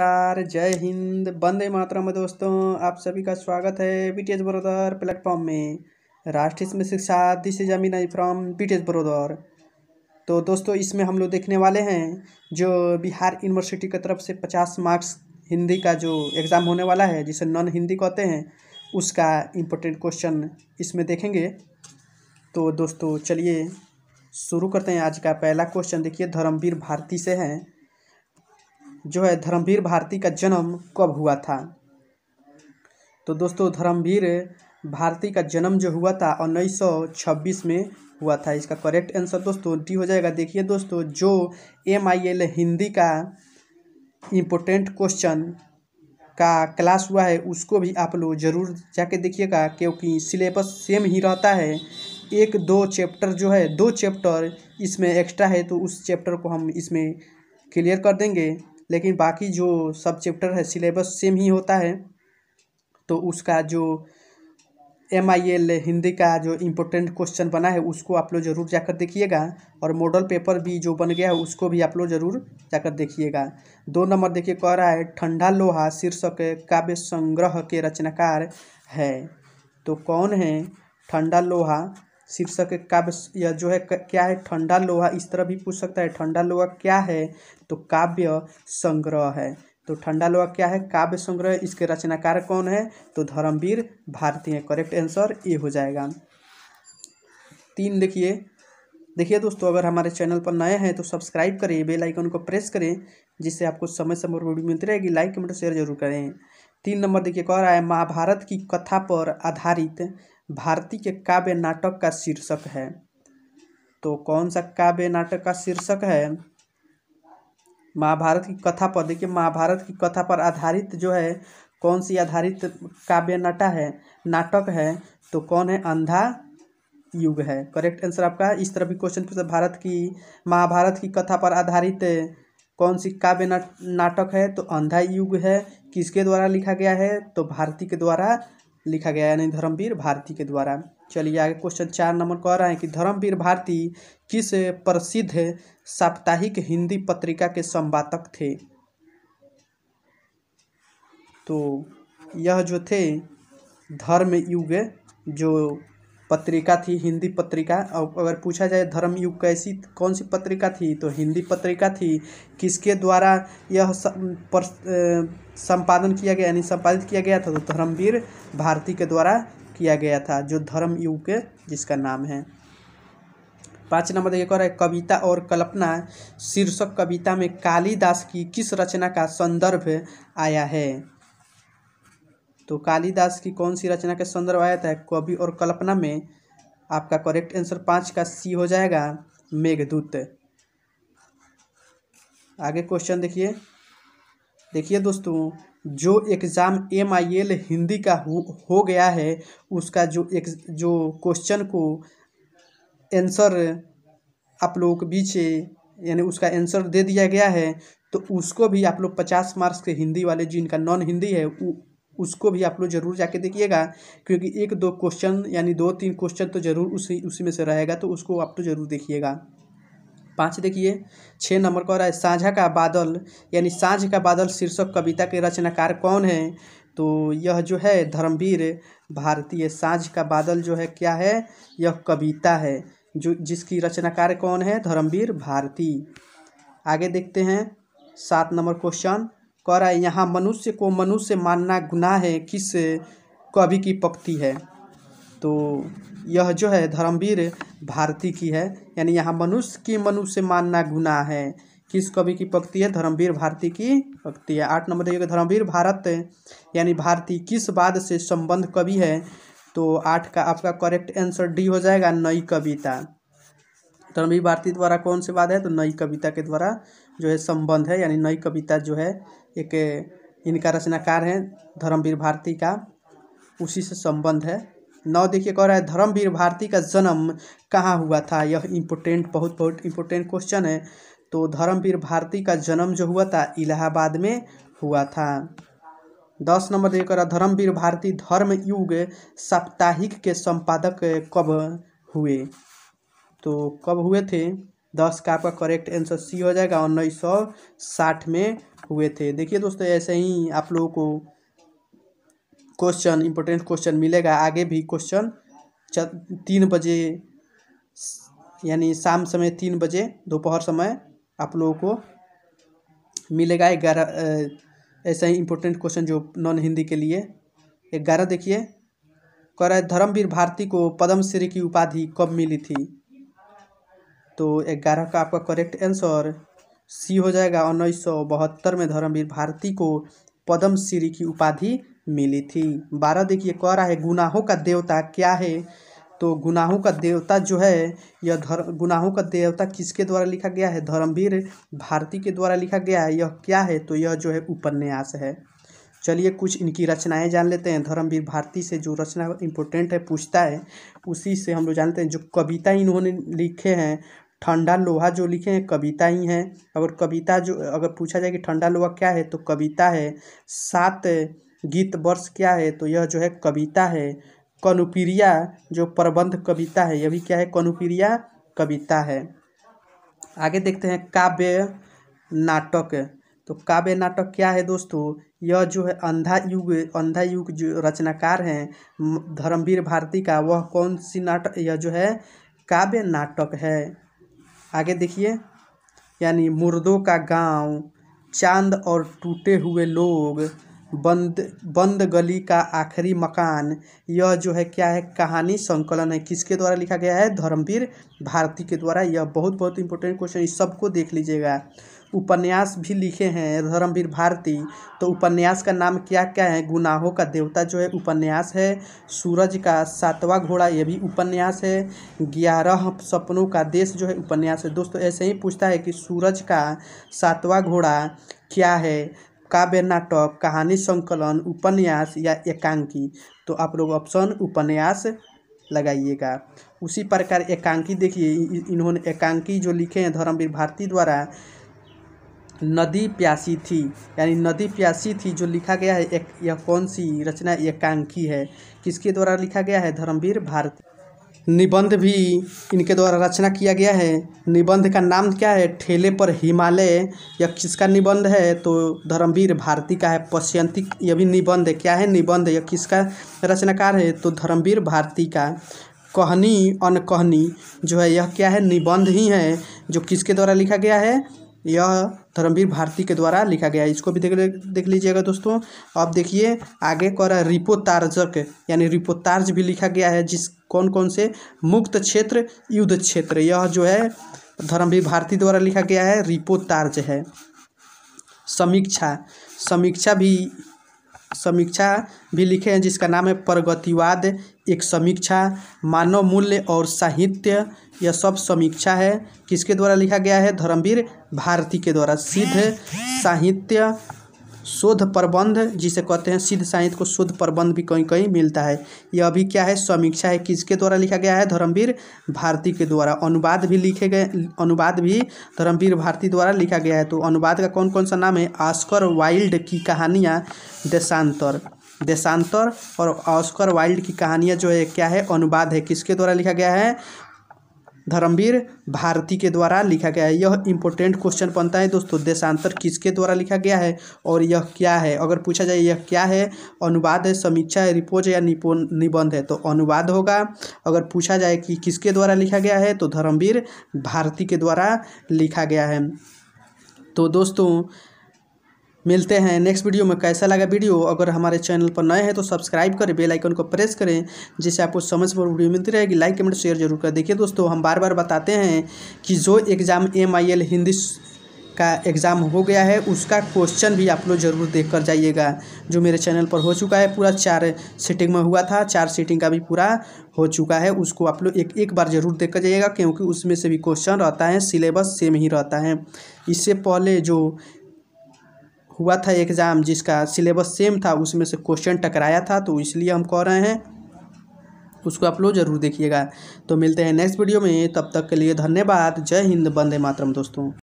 नमस्कार जय हिंद वंदे मातरम दोस्तों आप सभी का स्वागत है बी टी एस बड़ोदर प्लेटफॉर्म में राष्ट्रीय में शिक्षा this is Amin from S बड़ोदर तो दोस्तों इसमें हम लोग देखने वाले हैं जो बिहार यूनिवर्सिटी की तरफ से पचास मार्क्स हिंदी का जो एग्ज़ाम होने वाला है जिसे नॉन हिंदी कहते हैं उसका इम्पोर्टेंट क्वेश्चन इसमें देखेंगे तो दोस्तों चलिए शुरू करते हैं आज का पहला क्वेश्चन देखिए धर्मवीर भारती से हैं जो है धर्मवीर भारती का जन्म कब हुआ था तो दोस्तों धर्मवीर भारती का जन्म जो हुआ था उन्नीस सौ छब्बीस में हुआ था इसका करेक्ट आंसर दोस्तों डी हो जाएगा देखिए दोस्तों जो एम आई एल हिंदी का इम्पोर्टेंट क्वेश्चन का क्लास हुआ है उसको भी आप लोग ज़रूर जाके देखिएगा क्योंकि सिलेबस सेम ही रहता है एक दो चैप्टर जो है दो चैप्टर इसमें एक्स्ट्रा है तो उस चैप्टर को हम इसमें क्लियर कर देंगे लेकिन बाकी जो सब चैप्टर है सिलेबस सेम ही होता है तो उसका जो एम आई एल हिंदी का जो इम्पोर्टेंट क्वेश्चन बना है उसको आप लोग ज़रूर जाकर देखिएगा और मॉडल पेपर भी जो बन गया है उसको भी आप लोग ज़रूर जाकर देखिएगा दो नंबर देखिए कह रहा है ठंडा लोहा शीर्षक काव्य संग्रह के रचनाकार है तो कौन है ठंडा लोहा शीर्षक काव्य या जो है क्या है ठंडा लोहा इस तरह भी पूछ सकता है ठंडा लोहा क्या है तो काव्य संग्रह है तो ठंडा लोहा क्या है काव्य संग्रह इसके रचनाकार कौन है तो धर्मवीर भारतीय है करेक्ट आंसर ये हो जाएगा तीन देखिए देखिए दोस्तों अगर हमारे चैनल पर नए हैं तो सब्सक्राइब करें बेल आइकन को प्रेस करें जिससे आपको समय समय पर वीडियो मिलती रहेगी लाइक कमेंट शेयर जरूर करें तीन नंबर देखिए कह रहा है महाभारत की कथा पर आधारित भारती के काव्य नाटक का शीर्षक है तो कौन सा काव्य नाटक का शीर्षक है महाभारत की कथा पर देखिए महाभारत की कथा पर आधारित जो है कौन सी आधारित काव्य नाटा है नाटक है तो कौन है अंधा युग है करेक्ट आंसर आपका इस तरह भी क्वेश्चन पूछा भारत की महाभारत की कथा पर आधारित कौन सी काव्य नाटक है तो अंधा युग है किसके द्वारा लिखा गया है तो भारती के द्वारा लिखा गया यानी धर्मवीर भारती के द्वारा चलिए आगे क्वेश्चन चार नंबर कह रहे हैं कि धर्मवीर भारती किस प्रसिद्ध साप्ताहिक हिंदी पत्रिका के संपादक थे तो यह जो थे धर्म युग जो पत्रिका थी हिंदी पत्रिका और अगर पूछा जाए धर्मयुग कैसी कौन सी पत्रिका थी तो हिंदी पत्रिका थी किसके द्वारा यह संपादन किया गया यानी संपादित किया गया था तो धर्मवीर भारती के द्वारा किया गया था जो धर्मयुग के जिसका नाम है पाँच नंबर एक और है कविता और कल्पना शीर्षक कविता में कालिदास की किस रचना का संदर्भ आया है तो कालिदास की कौन सी रचना के संदर्भ आया था कवि और कल्पना में आपका करेक्ट आंसर पाँच का सी हो जाएगा मेघदूत आगे क्वेश्चन देखिए देखिए दोस्तों जो exam M I L Hindi का हो हो गया है उसका जो एक जो क्वेश्चन को आंसर आप लोगों के बीच यानी उसका आंसर दे दिया गया है तो उसको भी आप लोग पचास मार्क्स के हिंदी वाले जिनका नॉन हिंदी है उसको भी आप लोग जरूर जाके देखिएगा क्योंकि एक दो क्वेश्चन यानी दो तीन क्वेश्चन तो जरूर उसी उसी में से रहेगा तो उसको आप लोग तो जरूर देखिएगा पाँच देखिए छः नंबर का रहा है साझा का बादल यानी साँझ का बादल शीर्षक कविता के रचनाकार कौन है तो यह जो है धर्मवीर भारतीय साँझ का बादल जो है क्या है यह कविता है जो जिसकी रचनाकार कौन है धर्मवीर भारती आगे देखते हैं सात नंबर क्वेश्चन कह रहा है यहाँ मनुष्य को मनुष्य मानना गुनाह है किस कवि की पक्ति है तो यह जो है धर्मवीर भारती की है यानी यहाँ मनुष्य की मनुष्य मानना गुनाह है किस कवि की पक्ति है धर्मवीर भारती की पक्ति है आठ नंबर देखिएगा धर्मवीर भारत यानी भारती किस बाद से संबंध कवि है तो आठ का आपका करेक्ट आंसर डी हो जाएगा नई कविता धर्मवीर भारती द्वारा कौन से बात है तो नई कविता के द्वारा जो है संबंध है यानी नई कविता जो है एक इनका रचनाकार है धर्मवीर भारती का उसी से संबंध है नौ देखिए कह रहा है धर्मवीर भारती का जन्म कहाँ हुआ था यह इम्पोर्टेंट बहुत बहुत इम्पोर्टेंट क्वेश्चन है तो धर्मवीर भारती का जन्म जो हुआ था इलाहाबाद में हुआ था दस नंबर देखिए कह रहा धर्मवीर भारती धर्म युग साप्ताहिक के संपादक कब हुए तो कब हुए थे दस का आपका करेक्ट आंसर सी हो जाएगा उन्नीस सौ साठ में हुए थे देखिए दोस्तों ऐसे ही आप लोगों को क्वेश्चन इंपॉर्टेंट क्वेश्चन मिलेगा आगे भी क्वेश्चन तीन बजे यानी शाम समय तीन बजे दोपहर समय आप लोगों को मिलेगा ग्यारह ऐसा ही इंपॉर्टेंट क्वेश्चन जो नॉन हिंदी के लिए ग्यारह देखिए कह रहा है धर्मवीर भारती को पद्मश्री की उपाधि कब मिली थी तो ग्यारह का आपका करेक्ट आंसर सी हो जाएगा उन्नीस सौ बहत्तर में धर्मवीर भारती को पद्मश्री की उपाधि मिली थी बारह देखिए कह रहा है गुनाहों का देवता क्या है तो गुनाहों का देवता जो है यह धर्म गुनाहों का देवता किसके द्वारा लिखा गया है धर्मवीर भारती के द्वारा लिखा गया है यह क्या है तो यह जो है उपन्यास है चलिए कुछ इनकी रचनाएं जान लेते हैं धर्मवीर भारती से जो रचना इम्पोर्टेंट है पूछता है उसी से हम लोग जानते हैं जो कविता इन्होंने लिखे हैं ठंडा लोहा जो लिखे हैं कविता ही हैं और कविता जो अगर पूछा जाए कि ठंडा लोहा क्या है तो कविता है सात गीत वर्ष क्या है तो यह जो है कविता है कनुपिरिया जो प्रबंध कविता है यह भी क्या है कनुपिरिया कविता है आगे देखते हैं काव्य नाटक तो काव्य नाटक क्या है दोस्तों यह जो है अंधा युग अंधा युग जो रचनाकार हैं धर्मवीर भारती का वह कौन सी नाटक यह जो है काव्य नाटक है आगे देखिए यानी मुर्दों का गांव चांद और टूटे हुए लोग बंद बंद गली का आखिरी मकान यह जो है क्या है कहानी संकलन है किसके द्वारा लिखा गया है धर्मवीर भारती के द्वारा यह बहुत बहुत इंपॉर्टेंट क्वेश्चन इस सबको देख लीजिएगा उपन्यास भी लिखे हैं धर्मवीर भारती तो उपन्यास का नाम क्या क्या है गुनाहों का देवता जो है उपन्यास है सूरज का सातवां घोड़ा ये भी उपन्यास है ग्यारह सपनों का देश जो है उपन्यास है दोस्तों ऐसे ही पूछता है कि सूरज का सातवां घोड़ा क्या है काव्य नाटक कहानी संकलन उपन्यास या एकांकी तो आप लोग ऑप्शन उपन्यास लगाइएगा उसी प्रकार एकांकी देखिए इन्होंने एकांकी जो लिखे हैं धर्मवीर भारती द्वारा नदी प्यासी थी यानी नदी प्यासी थी जो लिखा गया है एक यह कौन सी रचना एकांकी है किसके द्वारा लिखा गया है धर्मवीर भारती निबंध भी इनके द्वारा रचना किया गया है निबंध का नाम क्या है ठेले पर हिमालय यह किसका निबंध है तो धर्मवीर भारती का है पश्यंती यह भी निबंध है क्या है निबंध यह किसका रचनाकार है तो धर्मवीर भारती का कहनी अनकहनी जो है यह क्या है निबंध ही है जो किसके द्वारा लिखा गया है यह धर्मवीर भारती के द्वारा लिखा गया है इसको भी देख देख लीजिएगा दोस्तों अब देखिए आगे कर रिपो तार्जक यानी रिपो तार्ज भी लिखा गया है जिस कौन कौन से मुक्त क्षेत्र युद्ध क्षेत्र यह जो है धर्मवीर भारती द्वारा लिखा गया है रिपो तार्ज है समीक्षा समीक्षा भी समीक्षा भी लिखे हैं जिसका नाम है प्रगतिवाद एक समीक्षा मानव मूल्य और साहित्य यह सब समीक्षा है किसके द्वारा लिखा गया है धर्मवीर भारती के द्वारा सिद्ध साहित्य शोध प्रबंध जिसे कहते हैं सिद्ध साहित्य को शोध प्रबंध भी कहीं कहीं मिलता है यह अभी क्या है समीक्षा है किसके द्वारा लिखा गया है धर्मवीर भारती के द्वारा अनुवाद भी लिखे गए अनुवाद भी धर्मवीर भारती द्वारा लिखा गया है तो अनुवाद का कौन कौन सा नाम है आस्कर वाइल्ड की कहानियाँ देशांतर देशांतर और ऑस्कर वाइल्ड की कहानियाँ जो है क्या है अनुवाद है किसके द्वारा लिखा गया है धर्मवीर भारती के द्वारा लिखा गया है यह इम्पोर्टेंट क्वेश्चन बनता है दोस्तों देशांतर किसके द्वारा लिखा गया है और यह क्या है अगर पूछा जाए यह क्या है अनुवाद है समीक्षा है रिपोर्ट या निबंध है तो अनुवाद होगा अगर पूछा जाए कि किसके द्वारा लिखा गया है तो धर्मवीर भारती के द्वारा लिखा गया है तो दोस्तों मिलते हैं नेक्स्ट वीडियो में कैसा लगा वीडियो अगर हमारे चैनल पर नए हैं तो सब्सक्राइब करें बेल आइकन को प्रेस करें जिससे आपको समझ पर वीडियो मिलती रहेगी लाइक कमेंट शेयर जरूर करें देखिए दोस्तों हम बार बार बताते हैं कि जो एग्ज़ाम एम हिंदी का एग्ज़ाम हो गया है उसका क्वेश्चन भी आप लोग ज़रूर देख कर जाइएगा जो मेरे चैनल पर हो चुका है पूरा चार सीटिंग में हुआ था चार सीटिंग का भी पूरा हो चुका है उसको आप लोग एक एक बार ज़रूर देख कर जाइएगा क्योंकि उसमें से भी क्वेश्चन रहता है सिलेबस सेम ही रहता है इससे पहले जो हुआ था एग्ज़ाम जिसका सिलेबस सेम था उसमें से क्वेश्चन टकराया था तो इसलिए हम कह रहे हैं उसको आप लोग ज़रूर देखिएगा तो मिलते हैं नेक्स्ट वीडियो में तब तक के लिए धन्यवाद जय हिंद बंदे मातरम दोस्तों